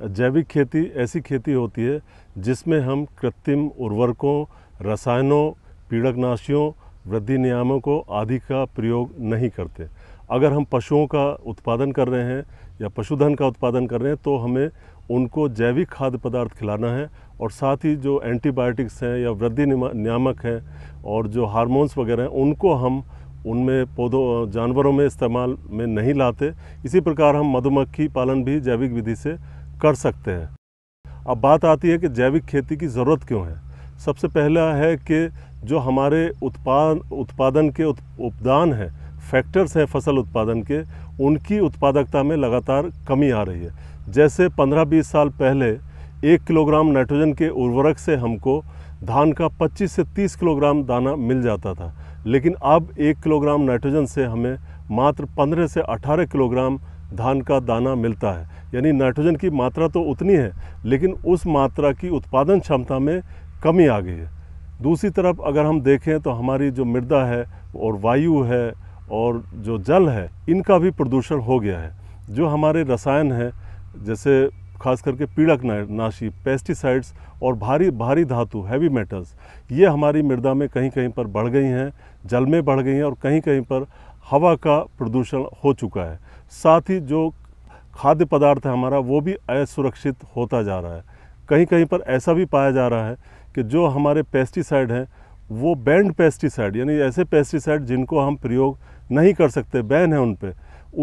जैविक खेती ऐसी खेती होती है जिसमें हम कृत्रिम उर्वरकों रसायनों पीड़कनाशियों वृद्धि नियामकों आदि का प्रयोग नहीं करते अगर हम पशुओं का उत्पादन कर रहे हैं या पशुधन का उत्पादन कर रहे हैं तो हमें उनको जैविक खाद्य पदार्थ खिलाना है और साथ ही जो एंटीबायोटिक्स हैं या वृद्धि नियामक हैं और जो हार्मोन्स वगैरह हैं उनको हम उनमें पौधों जानवरों में इस्तेमाल में नहीं लाते इसी प्रकार हम मधुमक्खी पालन भी जैविक विधि से कर सकते हैं अब बात आती है कि जैविक खेती की ज़रूरत क्यों है सबसे पहला है कि जो हमारे उत्पाद उत्पादन के उत, उपदान हैं फैक्टर्स हैं फसल उत्पादन के उनकी उत्पादकता में लगातार कमी आ रही है जैसे 15-20 साल पहले एक किलोग्राम नाइट्रोजन के उर्वरक से हमको धान का 25 से 30 किलोग्राम दाना मिल जाता था लेकिन अब एक किलोग्राम नाइट्रोजन से हमें मात्र 15 से 18 किलोग्राम धान का दाना मिलता है यानी नाइट्रोजन की मात्रा तो उतनी है लेकिन उस मात्रा की उत्पादन क्षमता में कमी आ गई है दूसरी तरफ अगर हम देखें तो हमारी जो मृदा है और वायु है और जो जल है इनका भी प्रदूषण हो गया है जो हमारे रसायन हैं जैसे खास करके पीड़क नाशी पेस्टिसाइड्स और भारी भारी धातु हैवी मेटल्स ये हमारी मृदा में कहीं कहीं पर बढ़ गई हैं जल में बढ़ गई हैं और कहीं कहीं पर हवा का प्रदूषण हो चुका है साथ ही जो खाद्य पदार्थ है हमारा वो भी असुरक्षित होता जा रहा है कहीं कहीं पर ऐसा भी पाया जा रहा है कि जो हमारे पेस्टिसाइड हैं वो बैंड पेस्टिसाइड यानी ऐसे पेस्टिसाइड जिनको हम प्रयोग नहीं कर सकते बैन है उन पर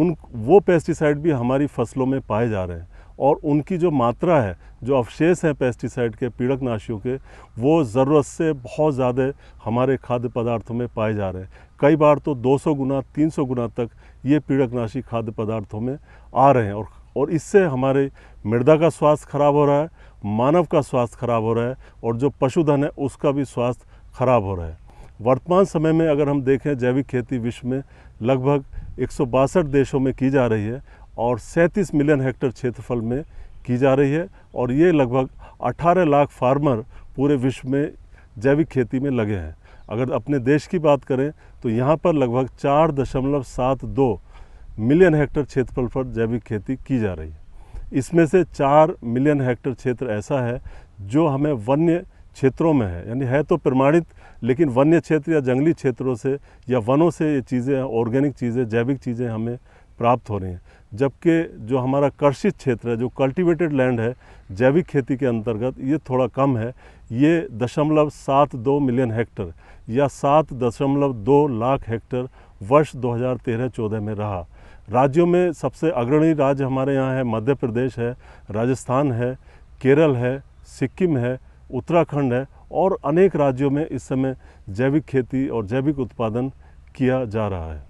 उन वो पेस्टिसाइड भी हमारी फसलों में पाए जा रहे हैं और उनकी जो मात्रा है जो अवशेष हैं पेस्टिसाइड के पीड़कनाशियों के वो ज़रूरत से बहुत ज़्यादा हमारे खाद्य पदार्थों में पाए जा रहे हैं कई बार तो 200 गुना 300 गुना तक ये पीड़कनाशी खाद्य पदार्थों में आ रहे हैं और और इससे हमारे मृदा का स्वास्थ्य खराब हो रहा है मानव का स्वास्थ्य खराब हो रहा है और जो पशुधन है उसका भी स्वास्थ्य खराब हो रहा है वर्तमान समय में अगर हम देखें जैविक खेती विश्व में लगभग एक देशों में की जा रही है और सैंतीस मिलियन हेक्टर क्षेत्रफल में की जा रही है और ये लगभग 18 लाख फार्मर पूरे विश्व में जैविक खेती में लगे हैं अगर अपने देश की बात करें तो यहाँ पर लगभग चार दशमलव सात दो मिलियन हेक्टर क्षेत्रफल पर जैविक खेती की जा रही है इसमें से चार मिलियन हेक्टर क्षेत्र ऐसा है जो हमें वन्य क्षेत्रों में है यानी है तो प्रमाणित लेकिन वन्य क्षेत्र या जंगली क्षेत्रों से या वनों से ये चीज़ें ऑर्गेनिक चीज़ें जैविक चीज़ें हमें प्राप्त हो रही हैं जबकि जो हमारा कर्षित क्षेत्र है जो कल्टीवेटेड लैंड है जैविक खेती के अंतर्गत ये थोड़ा कम है ये दशमलव सात दो मिलियन हेक्टर या सात दशमलव दो लाख हेक्टर वर्ष 2013-14 में रहा राज्यों में सबसे अग्रणी राज्य हमारे यहाँ है मध्य प्रदेश है राजस्थान है केरल है सिक्किम है उत्तराखंड है और अनेक राज्यों में इस समय जैविक खेती और जैविक उत्पादन किया जा रहा है